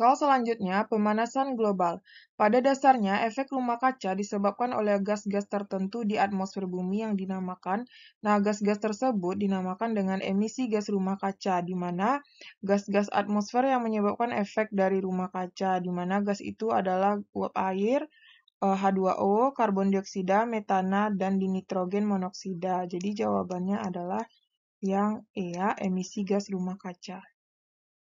Soal selanjutnya, pemanasan global. Pada dasarnya, efek rumah kaca disebabkan oleh gas-gas tertentu di atmosfer bumi yang dinamakan. Nah, gas-gas tersebut dinamakan dengan emisi gas rumah kaca, di mana gas-gas atmosfer yang menyebabkan efek dari rumah kaca, di mana gas itu adalah uap air, eh, H2O, karbon dioksida, metana, dan dinitrogen monoksida. Jadi jawabannya adalah yang E ya, emisi gas rumah kaca.